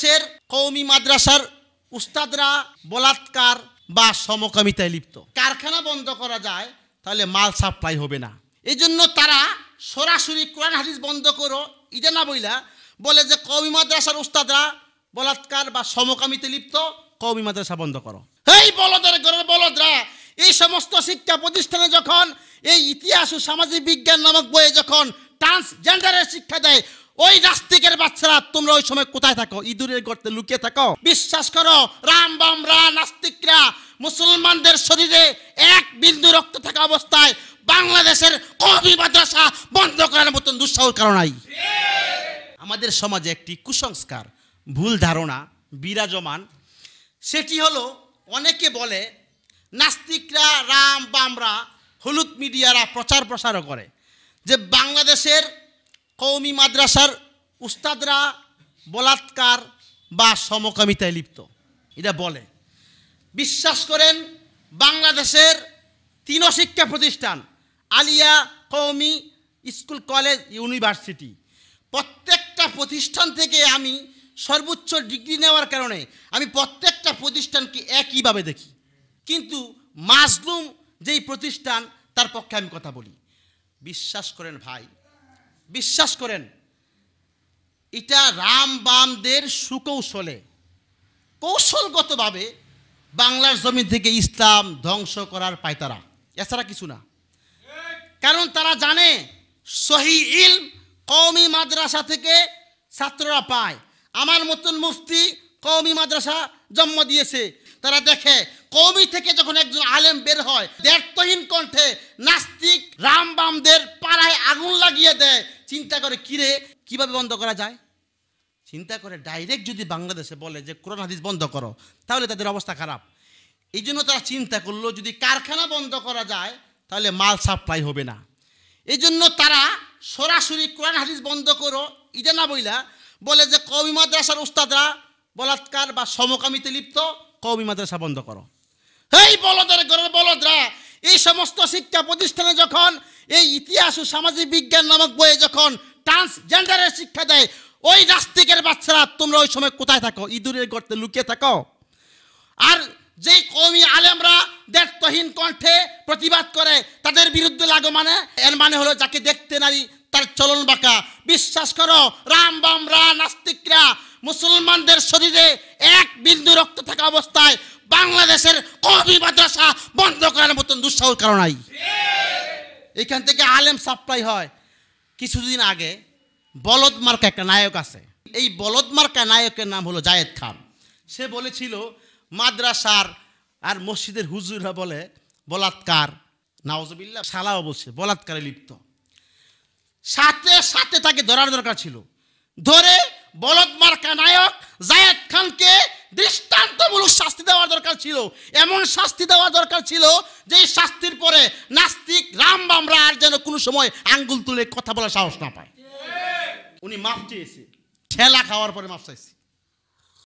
দেশের কৌমি মাদ্রাসার উস্তাদরা বলাৎকার বা সমকামিতায় লিপ্ত কারখানা বন্ধ করা যায় তাহলে মাল সাপ্লাই হবে না এই জন্য তারা সরাসরি কোরআন হাদিস বন্ধ করো ইটা না বইলা বলে যে কৌমি মাদ্রাসার উস্তাদরা বলাৎকার বা সমকামিতে লিপ্ত কৌমি মাদ্রাসা বন্ধ করো এই বলদের ঘরের বলদরা এই সমস্ত শিক্ষা প্রতিষ্ঠানে যখন এই ইতিহাস ও সামাজিক বিজ্ঞান নামক বইয়ে যখন ট্রান্সজেন্ডারের শিক্ষা দেয় ওই নাস্তিকের বাচ্চারা তোমরা ওই সময় কোথায় থাকো ইঁদুরের গর্তে লুকিয়ে থাকো বিশ্বাস করো রাম বামরা নাস্তিকরা মুসলমানদের শরীরে এক বিন্দু রক্ত থাকা অবস্থায় বাংলাদেশের কবি মাদ্রাসা বন্ধ করার মতন দুঃসাহস কারণ নাই আমাদের সমাজে একটি কুসংস্কার ভুল ধারণা বিরাজমান সেটি হলো অনেকে বলে নাস্তিকরা রাম বামরা হলুদ মিডিয়ারা প্রচার প্রসারও করে যে বাংলাদেশের কৌমি মাদ্রাসার উস্তাদরা বলাৎকার বা সমকামিতায় লিপ্ত এটা বলে বিশ্বাস করেন বাংলাদেশের তিন শিক্ষা প্রতিষ্ঠান আলিয়া কৌমি স্কুল কলেজ ইউনিভার্সিটি প্রত্যেকটা প্রতিষ্ঠান থেকে আমি সর্বোচ্চ ডিগ্রি নেওয়ার কারণে আমি প্রত্যেকটা প্রতিষ্ঠানকে একইভাবে দেখি কিন্তু মাজলুম যেই প্রতিষ্ঠান তার পক্ষে আমি কথা বলি বিশ্বাস করেন ভাই বিশ্বাস করেন এটা রাম বামদের সুকৌশলে কৌশলগতভাবে বাংলার জমি থেকে ইসলাম ধ্বংস করার পায় তারা এছাড়া কিছু না কারণ তারা জানে সহি ইল কৌমি মাদ্রাসা থেকে ছাত্ররা পায় আমার মতন মুফতি কৌমি মাদ্রাসা জন্ম দিয়েছে তারা দেখে কৌমি থেকে যখন একজন আলেম বের হয় দেড়তহীন কণ্ঠে নাস্তিক রামবামদের পাড়ায় আগুন লাগিয়ে দেয় চিন্তা করে কিরে কিভাবে বন্ধ করা যায় চিন্তা করে ডাইরেক্ট যদি বাংলাদেশে বলে যে কোরআন হাদিস বন্ধ করো তাহলে তাদের অবস্থা খারাপ এই জন্য তারা চিন্তা করলো যদি কারখানা বন্ধ করা যায় তাহলে মাল সাপ্লাই হবে না এই জন্য তারা সরাসরি কোরআন হাদিস বন্ধ করো এটা না বইলা বলে যে কৌমি মাদ্রাসার উস্তাদরা বলাৎকার বা সমকামিতে লিপ্ত কৌমি মাদ্রাসা বন্ধ করো এই বলদের ঘরের বলদরা এই সমস্ত শিক্ষা প্রতিষ্ঠানে যখন এই ইতিহাস ও সামাজিক বিজ্ঞান নামক বইয়ে যখন ট্রান্সজেন্ডারের শিক্ষা দেয় ওই নাস্তিকের বাচ্চারা তোমরা ওই সময় কোথায় থাকো ইঁদুরের গর্তে লুকিয়ে থাকো আর যেই কৌমি আলেমরা দেশতহীন কণ্ঠে প্রতিবাদ করে তাদের বিরুদ্ধে লাগো মানে এর মানে হলো যাকে দেখতে নারী তার চলন বাঁকা বিশ্বাস করো রাম বাম রা নাস্তিকরা মুসলমানদের শরীরে এক বিন্দু রক্ত থাকা অবস্থায় বাংলাদেশের কবি মাদ্রাসা বন্ধ করার মতন দুঃসাহস কারণ নাই এখান থেকে আলেম সাপ্লাই হয় কিছুদিন আগে বলদ মার্কা একটা নায়ক আছে এই বলদ মার্কা নায়কের নাম হলো জায়েদ খান সে বলেছিল মাদ্রাসার আর মসজিদের হুজুরা বলে বলাৎকার নাওজবিল্লা সালাও বলছে বলাৎকারে লিপ্ত সাথে সাথে তাকে ধরার দরকার ছিল ধরে বলদ মার্কা নায়ক জায়েদ খানকে দৃষ্টান্তমূলক ছিল এমন শাস্তি দেওয়া দরকার ছিল যে শাস্তির পরে নাস্তিক রাম বামরা আর যেন কোনো সময় আঙ্গুল তুলে কথা বলার সাহস না পায় উনি মাফ চেয়েছে ঠেলা খাওয়ার পরে মাফ চাইছে